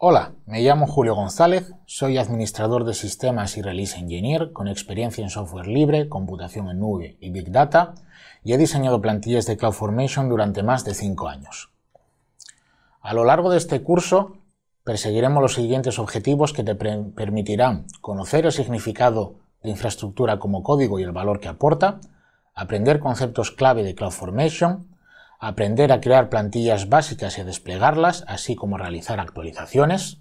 Hola, me llamo Julio González, soy administrador de sistemas y release engineer con experiencia en software libre, computación en nube y big data y he diseñado plantillas de CloudFormation durante más de 5 años. A lo largo de este curso perseguiremos los siguientes objetivos que te permitirán conocer el significado de infraestructura como código y el valor que aporta, aprender conceptos clave de CloudFormation, aprender a crear plantillas básicas y a desplegarlas, así como realizar actualizaciones.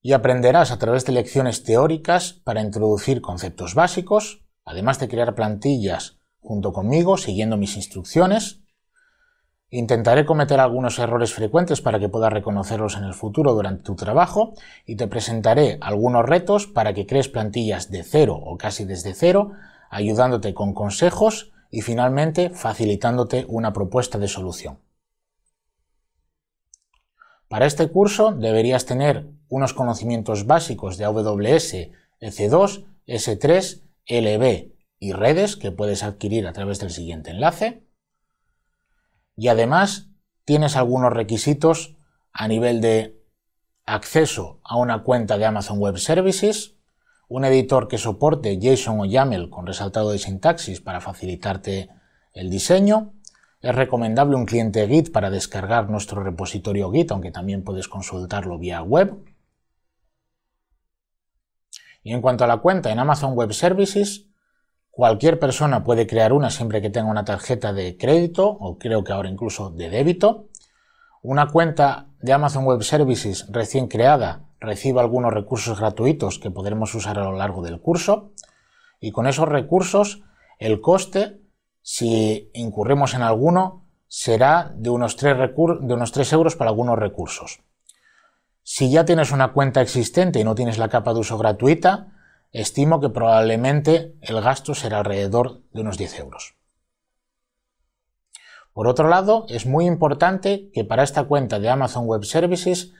Y aprenderás a través de lecciones teóricas para introducir conceptos básicos, además de crear plantillas junto conmigo, siguiendo mis instrucciones. Intentaré cometer algunos errores frecuentes para que puedas reconocerlos en el futuro durante tu trabajo y te presentaré algunos retos para que crees plantillas de cero o casi desde cero, ayudándote con consejos y finalmente facilitándote una propuesta de solución. Para este curso deberías tener unos conocimientos básicos de AWS, EC2, S3, LB y redes que puedes adquirir a través del siguiente enlace. Y además tienes algunos requisitos a nivel de acceso a una cuenta de Amazon Web Services, un editor que soporte JSON o YAML con resaltado de sintaxis para facilitarte el diseño. Es recomendable un cliente Git para descargar nuestro repositorio Git, aunque también puedes consultarlo vía web. Y en cuanto a la cuenta en Amazon Web Services, cualquier persona puede crear una siempre que tenga una tarjeta de crédito o creo que ahora incluso de débito. Una cuenta de Amazon Web Services recién creada reciba algunos recursos gratuitos que podremos usar a lo largo del curso y con esos recursos el coste, si incurrimos en alguno, será de unos 3, de unos 3 euros para algunos recursos. Si ya tienes una cuenta existente y no tienes la capa de uso gratuita, estimo que probablemente el gasto será alrededor de unos 10 euros. Por otro lado, es muy importante que para esta cuenta de Amazon Web Services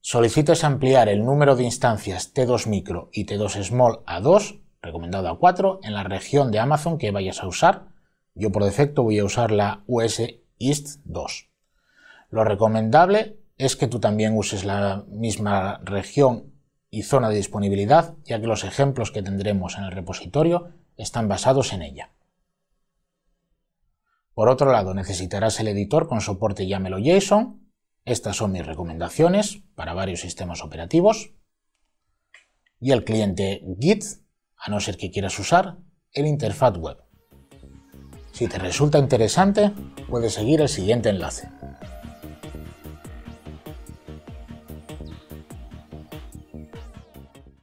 solicites ampliar el número de instancias T2 Micro y T2 Small a 2, recomendado a 4, en la región de Amazon que vayas a usar. Yo por defecto voy a usar la US East 2. Lo recomendable es que tú también uses la misma región y zona de disponibilidad, ya que los ejemplos que tendremos en el repositorio están basados en ella. Por otro lado, necesitarás el editor con soporte YAML o JSON. Estas son mis recomendaciones para varios sistemas operativos. Y el cliente Git, a no ser que quieras usar el interfaz web. Si te resulta interesante, puedes seguir el siguiente enlace.